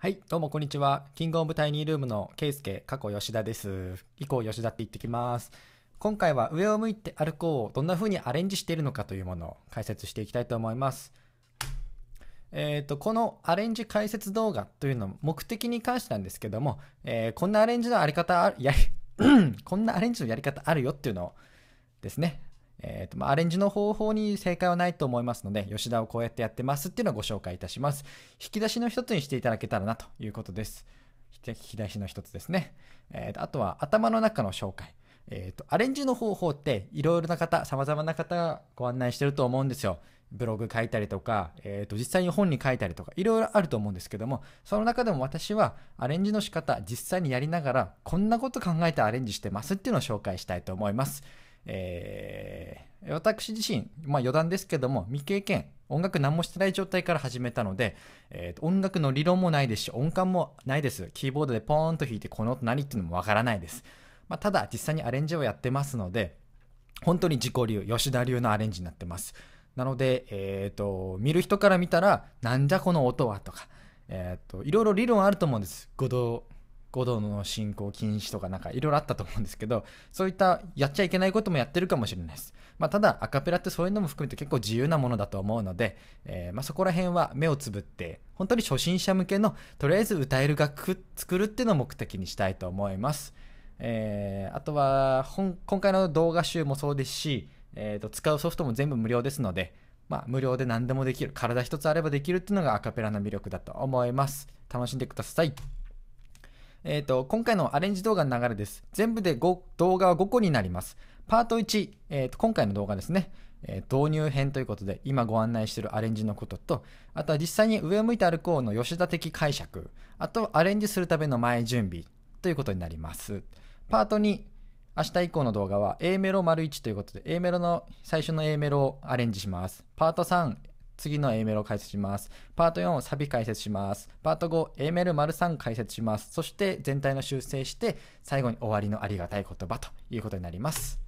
はい、どうもこんにちは。キングオブタイニールームのケイスケ、過去吉田です。以降吉田って言ってきます。今回は上を向いて歩こうをどんな風にアレンジしているのかというものを解説していきたいと思います。えっ、ー、と、このアレンジ解説動画というの目的に関してなんですけども、えー、こんなアレンジのあり方あ、やり、こんなアレンジのやり方あるよっていうのをですね、えっ、ー、と、まあ、アレンジの方法に正解はないと思いますので、吉田をこうやってやってますっていうのをご紹介いたします。引き出しの一つにしていただけたらなということです。引き出しの一つですね。えっ、ー、と、あとは頭の中の紹介。えっ、ー、と、アレンジの方法っていろいろな方、様々な方がご案内してると思うんですよ。ブログ書いたりとか、えっ、と、実際に本に書いたりとか、いろいろあると思うんですけども、その中でも私はアレンジの仕方、実際にやりながら、こんなこと考えてアレンジしてますっていうのを紹介したいと思います。えー、私自身、まあ余談ですけども、未経験、音楽何もしてない状態から始めたので、えー、音楽の理論もないですし、音感もないです。キーボードでポーンと弾いて、この音何っていうのもわからないです。まあ、ただ、実際にアレンジをやってますので、本当に自己流、吉田流のアレンジになってます。なので、えっ、ー、と、見る人から見たら、なんじゃこの音はとか、えっ、ー、と、いろいろ理論あると思うんです。五度五道の進行禁止とかなんかいろいろあったと思うんですけど、そういったやっちゃいけないこともやってるかもしれないです。まあ、ただ、アカペラってそういうのも含めて結構自由なものだと思うので、えー、まあ、そこら辺は目をつぶって、本当に初心者向けの、とりあえず歌える楽譜作るっていうのを目的にしたいと思います。えー、あとは今回の動画集もそうですし、えーと、と使うソフトも全部無料ですので、まあ、無料で何でもできる、体一つあればできるっていうのがアカペラの魅力だと思います。楽しんでください。えっ、ー、と、今回のアレンジ動画の流れです。全部で5動画は5個になります。パート1、えーと、今回の動画ですね、えー、導入編ということで、今ご案内しているアレンジのことと、あとは実際に上を向いて歩こうの吉田的解釈、あとアレンジするための前準備ということになります。パート2、明日以降の動画は A メロ丸1ということで、A メロの最初の A メロをアレンジします。パート3、次の A メロを解説します。パート4をサビ解説します。パート5、A メロ丸3解説します。そして全体の修正して、最後に終わりのありがたい言葉ということになります。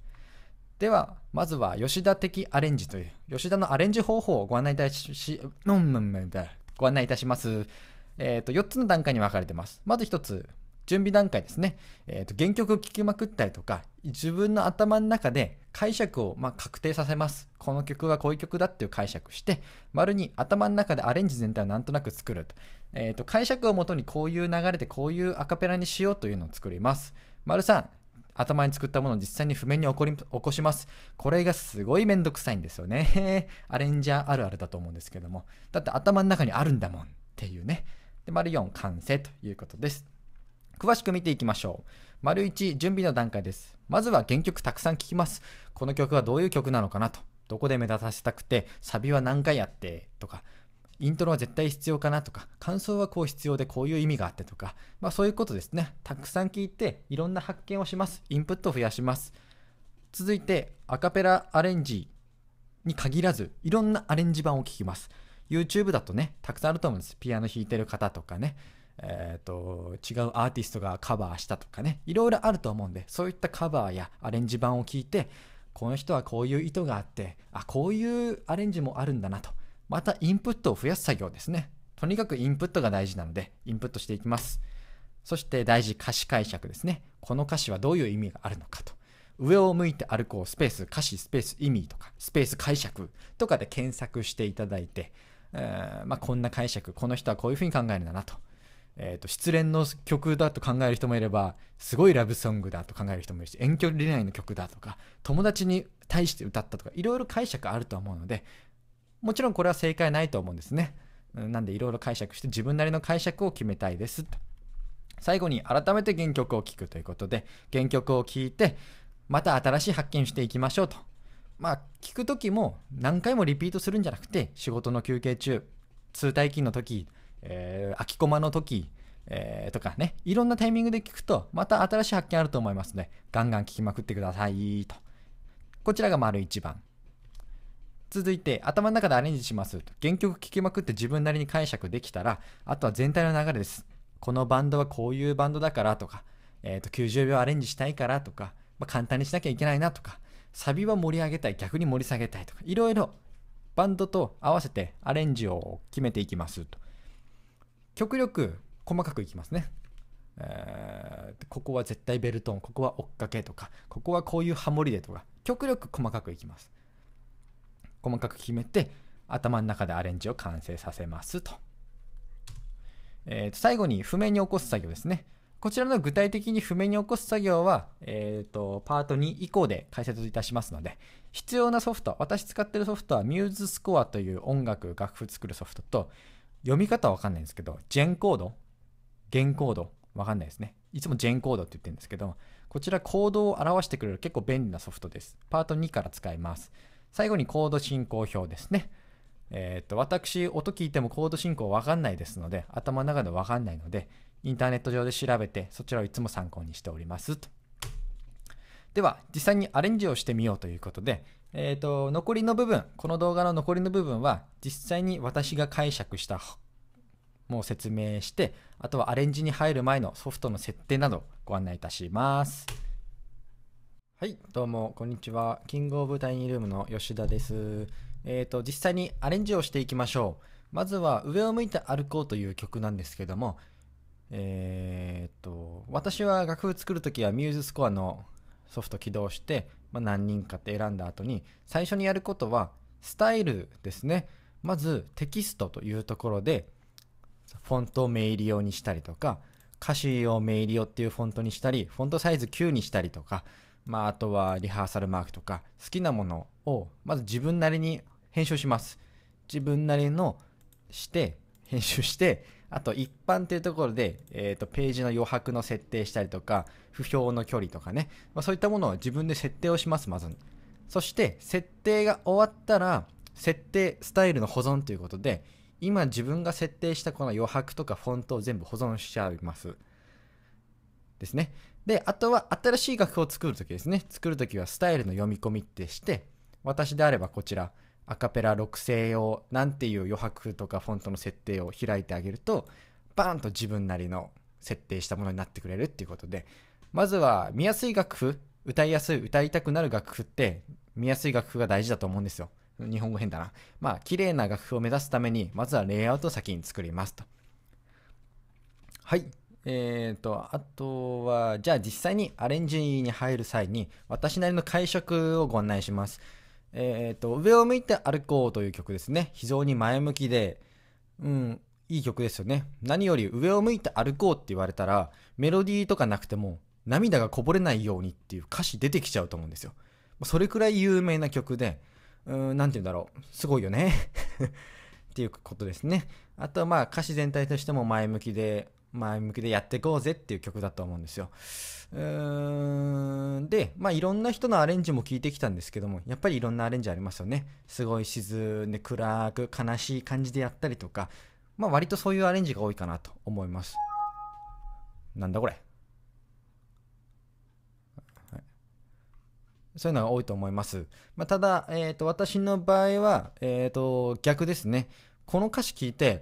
では、まずは吉田的アレンジという、吉田のアレンジ方法をご案内いたし、ご案内いたします。えっ、ー、と、4つの段階に分かれてます。まず1つ、準備段階ですね、えー、と原曲を聴きまくったりとか自分の頭の中で解釈をま確定させますこの曲はこういう曲だっていう解釈して丸に頭の中でアレンジ全体をなんとなく作ると,、えー、と解釈をもとにこういう流れでこういうアカペラにしようというのを作ります丸さん頭に作ったものを実際に譜面に起こり起こします。これがすごいめんどくさいんですよね。アレンジャーあるあるだと思うんですけども。だって頭の中にあるんだもんっていうね。で、丸4完成ということです。詳しく見ていきましょう。丸1、準備の段階です。まずは原曲たくさん聴きます。この曲はどういう曲なのかなと。どこで目立たせたくて、サビは何回やって、とか、イントロは絶対必要かなとか、感想はこう必要でこういう意味があってとか、まあそういうことですね。たくさん聞いて、いろんな発見をします。インプットを増やします。続いて、アカペラアレンジに限らず、いろんなアレンジ版を聞きます。YouTube だとね、たくさんあると思うんです。ピアノ弾いてる方とかね。えーと、違うアーティストがカバーしたとかねいろいろあると思うんでそういったカバーやアレンジ版を聞いてこの人はこういう意図があってあこういうアレンジもあるんだなとまたインプットを増やす作業ですねとにかくインプットが大事なのでインプットしていきますそして大事歌詞解釈ですねこの歌詞はどういう意味があるのかと上を向いて歩こうスペース歌詞スペース意味とかスペース解釈とかで検索していただいて、えーまあ、こんな解釈この人はこういうふうに考えるんだなとえー、と失恋の曲だと考える人もいればすごいラブソングだと考える人もいるし遠距離恋愛の曲だとか友達に対して歌ったとかいろいろ解釈あると思うのでもちろんこれは正解ないと思うんですねなんでいろいろ解釈して自分なりの解釈を決めたいですと最後に改めて原曲を聴くということで原曲を聴いてまた新しい発見していきましょうとまあ聴く時も何回もリピートするんじゃなくて仕事の休憩中通体勤の時えー、空きコマの時、えー、とかね、いろんなタイミングで聞くと、また新しい発見あると思いますので、ガンガン聞きまくってくださいと。こちらが丸1番。続いて、頭の中でアレンジします原曲聴きまくって自分なりに解釈できたら、あとは全体の流れです。このバンドはこういうバンドだからとか、えー、と90秒アレンジしたいからとか、まあ、簡単にしなきゃいけないなとか、サビは盛り上げたい、逆に盛り下げたいとか、いろいろバンドと合わせてアレンジを決めていきますと。極力細かくいきますね。えー、ここは絶対ベルトンここは追っかけとかここはこういうハモリでとか極力細かくいきます細かく決めて頭の中でアレンジを完成させますと,、えー、と最後に譜面に起こす作業ですねこちらの具体的に譜面に起こす作業は、えーと、パート2以降で解説いたしますので必要なソフト私使ってるソフトは MuseScore という音楽楽譜作るソフトと読み方わかんないんですけど、ジェンコードゲンコードわかんないですね。いつもジェンコードって言ってるんですけど、こちらコードを表してくれる結構便利なソフトです。パート2から使います。最後にコード進行表ですね。えー、っと、私、音聞いてもコード進行わかんないですので、頭の中でわかんないので、インターネット上で調べて、そちらをいつも参考にしております。では、実際にアレンジをしてみようということで、えっ、ー、と、残りの部分、この動画の残りの部分は、実際に私が解釈したもう説明して、あとはアレンジに入る前のソフトの設定などご案内いたします。はい、どうも、こんにちは。キングオブタイニールームの吉田です。えっ、ー、と、実際にアレンジをしていきましょう。まずは、上を向いて歩こうという曲なんですけども、えっ、ー、と、私は楽譜作るときはミューズスコアのソフト起動して、まあ、何人かって選んだ後に最初にやることはスタイルですねまずテキストというところでフォントをメイリ用にしたりとか歌詞をメイリ用っていうフォントにしたりフォントサイズ9にしたりとか、まあ、あとはリハーサルマークとか好きなものをまず自分なりに編集します自分なりのして編集してあと一般っていうところで、えっ、ー、と、ページの余白の設定したりとか、不評の距離とかね、まあ、そういったものを自分で設定をします、まず。そして、設定が終わったら、設定、スタイルの保存ということで、今自分が設定したこの余白とかフォントを全部保存しちゃいます。ですね。で、あとは新しい楽譜を作るときですね。作るときはスタイルの読み込みってして、私であればこちら、アカペラ6声用なんていう余白とかフォントの設定を開いてあげるとバーンと自分なりの設定したものになってくれるっていうことでまずは見やすい楽譜歌いやすい歌いたくなる楽譜って見やすい楽譜が大事だと思うんですよ日本語変だなまあ綺麗な楽譜を目指すためにまずはレイアウトを先に作りますとはいえーと、あとはじゃあ実際にアレンジに入る際に私なりの解釈をご案内しますえっ、と、上を向いて歩こうという曲ですね。非常に前向きで、うん、いい曲ですよね。何より上を向いて歩こうって言われたら、メロディーとかなくても、涙がこぼれないようにっていう歌詞出てきちゃうと思うんですよ。それくらい有名な曲で、うん、なんて言うんだろう。すごいよね。っていうことですね。あとはまあ歌詞全体としても前向きで、前向きでやっていこうぜっていう曲だと思うんですよ。うーんで、まあ、いろんな人のアレンジも聞いてきたんですけども、やっぱりいろんなアレンジありますよね。すごい沈んで暗く悲しい感じでやったりとか、まあ、割とそういうアレンジが多いかなと思います。なんだこれ。そういうのが多いと思います。まあ、ただ、えっ、ー、と、私の場合は、えっ、ー、と、逆ですね。この歌詞聞いて、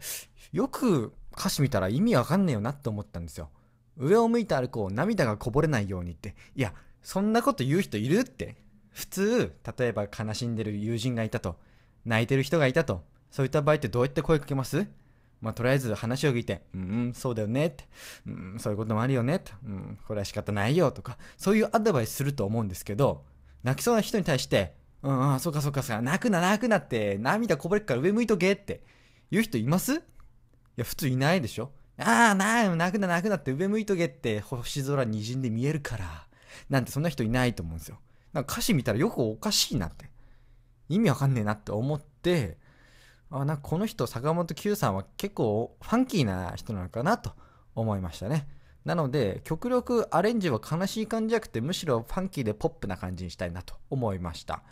よく歌詞見たら意味わかんねえよなって思ったんですよ。上を向いて歩こう、涙がこぼれないようにって。いや、そんなこと言う人いるって。普通、例えば悲しんでる友人がいたと、泣いてる人がいたと、そういった場合ってどうやって声かけますまあ、とりあえず話を聞いて、うん、そうだよねって、うん、そういうこともあるよねて、うん、これは仕方ないよとか、そういうアドバイスすると思うんですけど、泣きそうな人に対して、うん、うん、そうかそうかそうか、泣くな泣くなって、涙こぼれっから上向いとけって言う人いますや、普通いないでしょああ、な、泣くな、泣くなって上向いとけって星空にじんで見えるから。なんてそんな人いないと思うんですよ。なんか歌詞見たらよくおかしいなって。意味わかんねえなって思って、あ、なんかこの人、坂本九さんは結構ファンキーな人なのかなと思いましたね。なので、極力アレンジは悲しい感じじゃなくて、むしろファンキーでポップな感じにしたいなと思いました。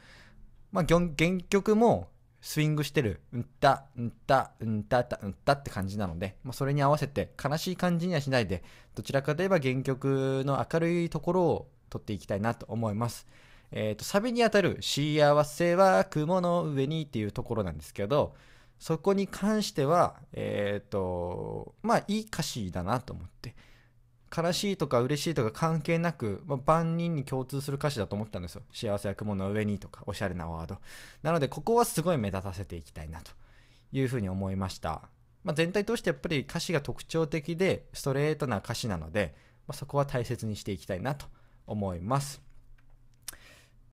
まあ、原曲もスイングしてる、うんた、うんた、うんたた、うんたって感じなので、まあ、それに合わせて悲しい感じにはしないで、どちらかといえば原曲の明るいところを撮っていきたいなと思います。えっ、ー、と、サビにあたる幸せは雲の上にっていうところなんですけど、そこに関しては、えっ、ー、と、まあいい歌詞だなと思って、悲しいとか嬉しいとか関係なく、まあ、万人に共通する歌詞だと思ったんですよ。幸せや雲の上にとか、おしゃれなワード。なので、ここはすごい目立たせていきたいなというふうに思いました。まあ、全体としてやっぱり歌詞が特徴的で、ストレートな歌詞なので、まあ、そこは大切にしていきたいなと思います。